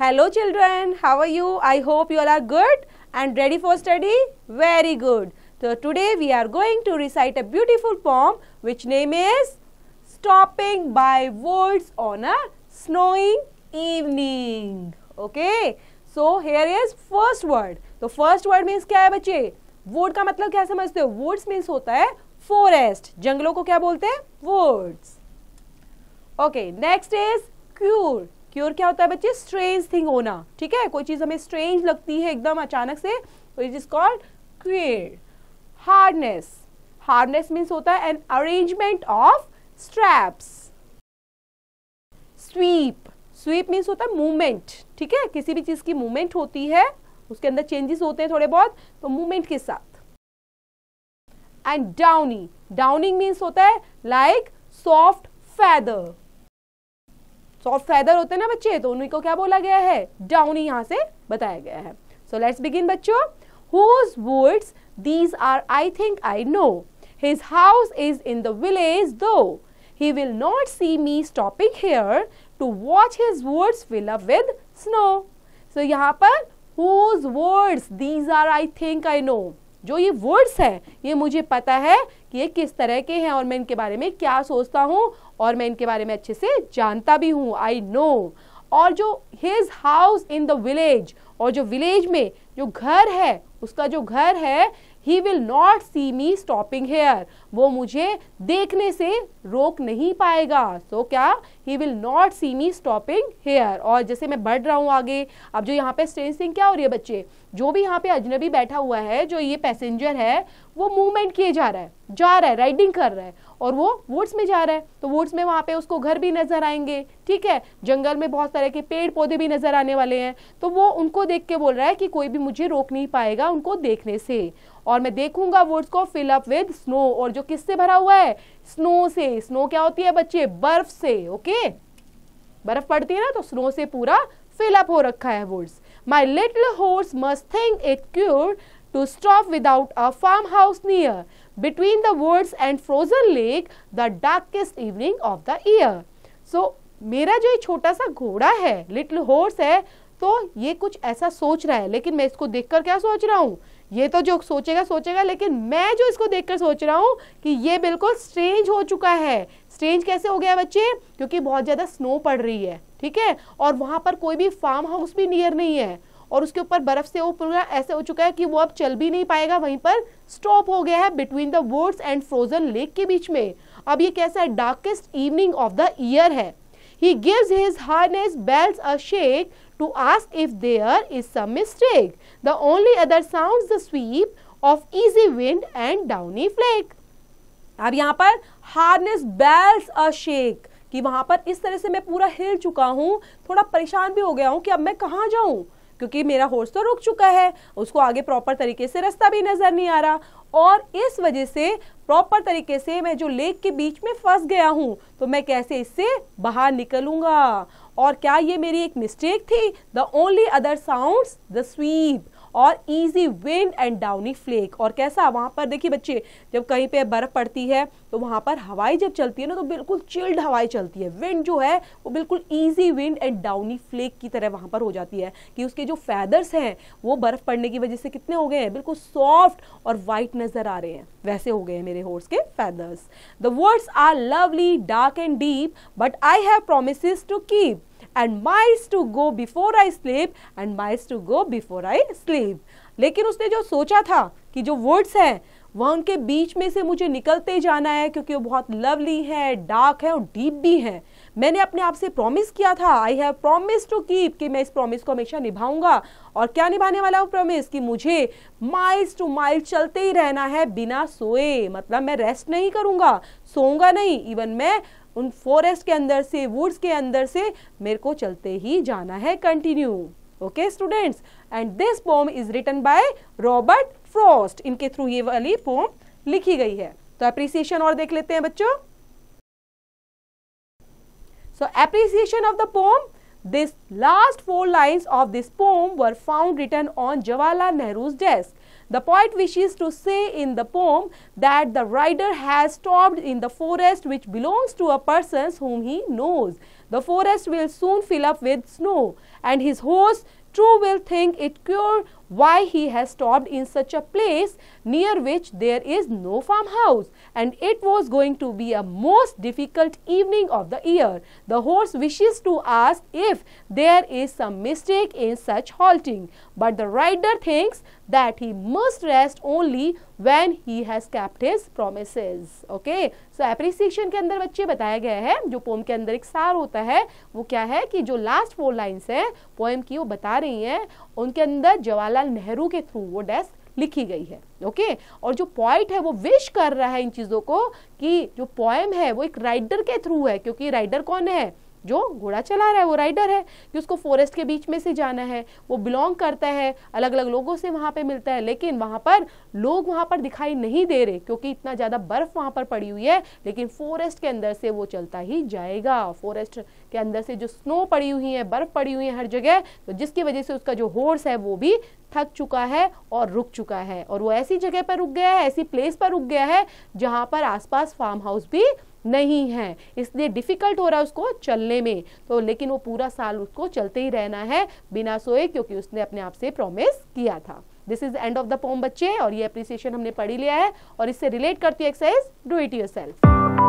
Hello children, how are you? I hope you all are good and ready for study? Very good. So today we are going to recite a beautiful poem which name is Stopping by Woods on a Snowing Evening. Okay. So here is first word. The first word means क्या है बच्चे? Wood का मतलब क्या Woods means hota hai forest. जंगलों ko kya bolte? Woods. Okay. Next is cure. Cure क्या होता है बच्चे स्ट्रेंज थिंग होना ठीक है कोई चीज हमें स्ट्रेंज लगती है एकदम अचानक से it is called queer hardness hardness means होता है an arrangement of straps sweep sweep means होता है मूवमेंट ठीक है किसी भी चीज की मूवमेंट होती है उसके अंदर चेंजेस होते हैं थोड़े बहुत तो मूवमेंट के साथ एंड डाउनिंग डाउनिंग मीन्स होता है like soft feather soft feather होते हैं ना बच्चे तो उन्हीं को क्या बोला गया है डाउनी यहाँ से बताया गया है सो लेट्स बिगिन बच्चों whose words these are I think I know his house is in the village though he will not see me stopping here to watch his words fill up with snow so yahan par whose words these are i think i know जो ये words हैं ये मुझे पता है कि ये किस तरह के हैं और मैं इनके बारे में क्या सोचता हूँ और मैं इनके बारे में अच्छे से जानता भी हूँ आई नो और जो his house in the village और जो विलेज में जो घर है उसका जो घर है he will not see me stopping here वो मुझे देखने से रोक नहीं पाएगा तो so, क्या he will not see me stopping here और जैसे मैं बढ़ रहा हूँ आगे अब जो यहाँ पे स्टेज क्या हो रही है बच्चे जो भी यहाँ पे अजनबी बैठा हुआ है जो ये पैसेंजर है वो मूवमेंट किए जा रहा है जा रहा है राइडिंग कर रहा है और वो वुड्स में जा रहा है तो वुड्स में वहाँ पे उसको घर भी नजर आएंगे ठीक है जंगल में बहुत तरह के पेड़ पौधे भी नजर आने वाले हैं तो वो उनको देख के बोल रहा है कि कोई भी मुझे रोक नहीं पाएगा उनको देखने से और मैं देखूंगा वुड्स को फिल अप विद स्नो और जो किससे भरा हुआ है स्नो से स्नो क्या होती है बच्चे बर्फ से ओके बर्फ पड़ती है ना तो स्नो से पूरा फिल अप हो रखा है woods my little horse must think it queer to stop without a farmhouse near between the woods and frozen lake the darkest evening of the year so मेरा जो ये छोटा सा घोड़ा है लिटिल हॉर्स है तो ये कुछ ऐसा सोच रहा है लेकिन मैं इसको देखकर क्या सोच रहा हूँ ये तो जो सोचेगा सोचेगा लेकिन मैं जो इसको देखकर सोच रहा हूँ कि ये बिल्कुल स्ट्रेंज हो चुका है स्ट्रेंज कैसे हो गया बच्चे क्योंकि बहुत ज़्यादा स्नो पड़ रही है ठीक है और वहाँ पर कोई भी फार्म हाउस भी नियर नहीं है और उसके ऊपर बर्फ से वो पूरा ऐसे हो चुका है कि वो अब चल भी नहीं पाएगा वहीं पर स्टॉप हो गया है between the words and frozen lake के बीच में अब ये कैसा है darkest evening of the year है he gives his harness bells a shake to ask if there is some mistake the only other sounds the sweep of easy wind and downy flake अब यहाँ पर harness bells a shake कि वहां पर इस तरह से मैं पूरा हिल चुका हूं थोड़ा परेशान भी हो गया हूं कि अब मैं कहाँ जाऊं क्योंकि मेरा हॉर्स तो रुक चुका है उसको आगे प्रॉपर तरीके से रास्ता भी नजर नहीं आ रहा और इस वजह से प्रॉपर तरीके से मैं जो लेक के बीच में फंस गया हूँ तो मैं कैसे इससे बाहर निकलूंगा और क्या ये मेरी एक मिस्टेक थी the only other sound the sweep और easy wind and downy flake और कैसा वहाँ पर देखिए बच्चे जब कहीं पे बर्फ़ पड़ती है तो वहाँ पर हवाई जब चलती है ना तो बिल्कुल चिल्ड हवाई चलती है विंड जो है वो बिल्कुल easy wind and downy flake की तरह वहाँ पर हो जाती है कि उसके जो फैदर्स हैं वो बर्फ़ पड़ने की वजह से कितने हो गए हैं बिल्कुल सॉफ्ट और वाइट नज़र आ रहे हैं वैसे हो गए हैं मेरे हॉर्स के feathers the words are lovely dark and deep but I have promise to keep and mice to go before I sleep and mice to go before I sleep लेकिन उसने जो सोचा था कि जो वर्ड्स हैं वह उनके बीच में से मुझे निकलते जाना है क्योंकि वो बहुत लवली है डार्क है और डीप भी है मैंने अपने आप से प्रॉमिस किया था I have promise to keep कि मैं इस प्रॉमिस को हमेशा निभाऊंगा और क्या निभाने वाला हूँ प्रॉमिस कि मुझे माइल्स टू माइल चलते ही रहना है बिना सोए मतलब मैं रेस्ट नहीं करूँगा सोऊंगा नहीं इवन मैं उन फॉरेस्ट के अंदर से वुड्स के अंदर से मेरे को चलते ही जाना है continue okay students and this poem is written by Robert Frost इनके थ्रू ये वाली पोम लिखी गई है तो अप्रिसिएशन और देख लेते हैं बच्चों so appreciation of the poem this last four lines of this poem were found written on Jawaharlal Nehru's desk The poet wishes to say in the poem that the rider has stopped in the forest which belongs to a person whom he knows. The forest will soon fill up with snow and his horse too will think it cured why he has stopped in such a place near which there is no farmhouse and it was going to be a most difficult evening of the year. The horse wishes to ask if there is some mistake in such halting but the rider thinks that he must rest only when he has kept his promises. Okay, so appreciation के अंदर बच्चे बताया गया है जो poem के अंदर एक सार होता है वो क्या है कि जो last four lines हैं poem की वो बता रही हैं उनके अंदर जवाला जवाहरलाल नेहरू के थ्रू वो डेस्क लिखी गई है ओके और जो पॉइंट है वो विश कर रहा है इन चीज़ों को कि जो पोएम है वो एक राइडर के थ्रू है क्योंकि राइडर कौन है जो घोड़ा चला रहा है वो राइडर है कि उसको फॉरेस्ट के बीच में से जाना है वो बिलोंग करता है अलग अलग लोगों से वहाँ पे मिलता है लेकिन वहाँ पर लोग वहाँ पर दिखाई नहीं दे रहे क्योंकि इतना ज़्यादा बर्फ वहाँ पर पड़ी हुई है लेकिन फॉरेस्ट के अंदर से वो चलता ही जाएगा फॉरेस्ट के अंदर से जो स्नो पड़ी हुई है बर्फ पड़ी हुई है हर जगह तो जिसकी वजह से उसका जो हॉर्स है वो भी थक चुका है और रुक चुका है और वो ऐसी जगह पर रुक गया है ऐसी प्लेस पर रुक गया है जहाँ पर आसपास फार्म हाउस भी नहीं है इसलिए डिफिकल्ट हो रहा है उसको चलने में तो लेकिन वो पूरा साल उसको चलते ही रहना है बिना सोए क्योंकि उसने अपने आप से प्रॉमिस किया था this is end of the poem बच्चे और ये अप्रिसिएशन हमने पढ़ी लिया है और इससे रिलेट करती है exercise do it your self